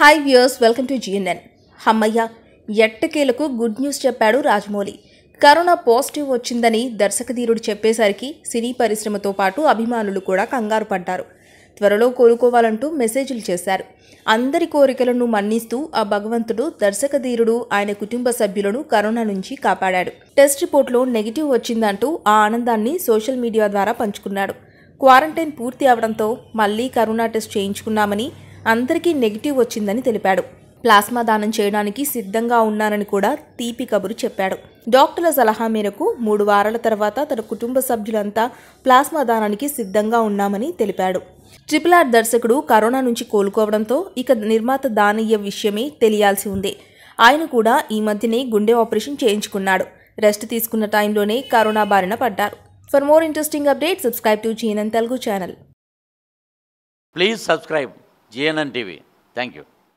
hi viewers welcome to GNN అమ్మయ్య ఎట్టకేలకు good news చెప్పాడు రాజమౌళి కరోనా పాజిటివ్ వచ్చిందని దర్శకధీరుడు చెప్పేసరికి సినీ పరిశ్రమతో పాటు అభిమానులు కూడా కంగారు పడ్డారు త్వరలో కోలుకోవాలంటూ మెసేజ్లు చేశారు అందరి కోరికలను మన్నిస్తూ ఆ భగవంతుడు దర్శకధీరుడు ఆయన కుటుంబ సభ్యులను కరోనా నుంచి కాపాడాడు టెస్ట్ రిపోర్ట్లో నెగిటివ్ వచ్చిందంటూ ఆ ఆనందాన్ని సోషల్ మీడియా ద్వారా పంచుకున్నాడు క్వారంటైన్ పూర్తి అవడంతో మళ్లీ కరోనా టెస్ట్ చేయించుకున్నామని అందరికీ నెగిటివ్ వచ్చిందని తెలిపాడు ప్లాస్మా దానం చేయడానికి సిద్ధంగా ఉన్నానని కూడా తీపి కబురు చెప్పాడు డాక్టర్ల సలహా మేరకు మూడు వారాల తర్వాత తన కుటుంబ సభ్యులంతా ప్లాస్మా దానానికి సిద్ధంగా ఉన్నామని తెలిపాడు ట్రిపుల్ ఆర్ దర్శకుడు కరోనా నుంచి కోలుకోవడంతో ఇక నిర్మాత దానయ్య విషయమే తెలియాల్సి ఉంది ఆయన కూడా ఈ మధ్యనే గుండె ఆపరేషన్ చేయించుకున్నాడు రెస్ట్ తీసుకున్న టైంలోనే కరోనా బారిన పడ్డారు for more interesting update subscribe to GNN Telugu channel please subscribe GNN TV thank you